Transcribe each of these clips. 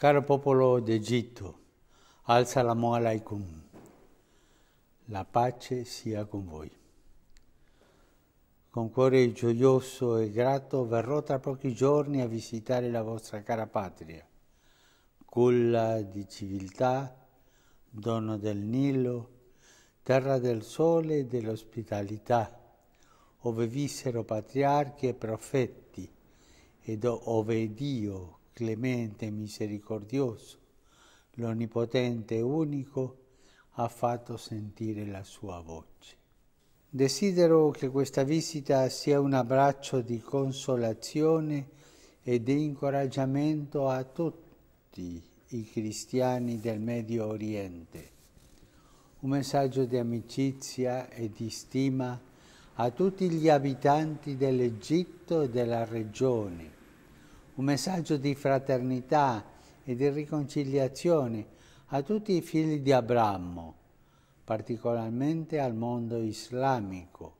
Caro popolo d'Egitto, alza la salamu alaikum. La pace sia con voi. Con cuore gioioso e grato verrò tra pochi giorni a visitare la vostra cara patria, culla di civiltà, dono del Nilo, terra del sole e dell'ospitalità, ove vissero patriarchi e profeti, ed ove Dio, clemente, misericordioso, l'Onnipotente unico, ha fatto sentire la sua voce. Desidero che questa visita sia un abbraccio di consolazione e di incoraggiamento a tutti i cristiani del Medio Oriente. Un messaggio di amicizia e di stima a tutti gli abitanti dell'Egitto e della regione un messaggio di fraternità e di riconciliazione a tutti i figli di Abramo, particolarmente al mondo islamico,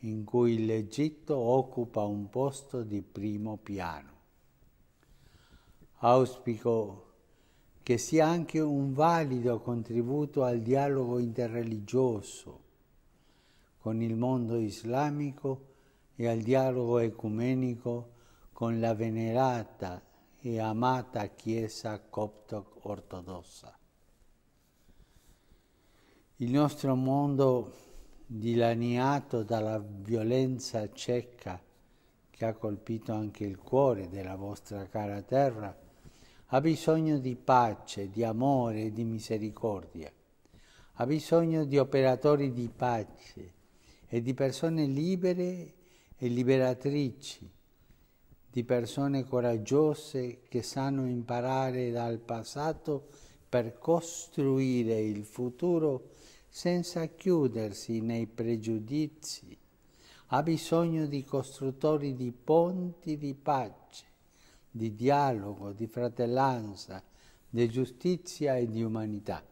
in cui l'Egitto occupa un posto di primo piano. Auspico che sia anche un valido contributo al dialogo interreligioso con il mondo islamico e al dialogo ecumenico con la venerata e amata Chiesa copto-ortodossa. Il nostro mondo dilaniato dalla violenza cieca che ha colpito anche il cuore della vostra cara terra, ha bisogno di pace, di amore e di misericordia. Ha bisogno di operatori di pace e di persone libere e liberatrici di persone coraggiose che sanno imparare dal passato per costruire il futuro senza chiudersi nei pregiudizi. Ha bisogno di costruttori di ponti di pace, di dialogo, di fratellanza, di giustizia e di umanità.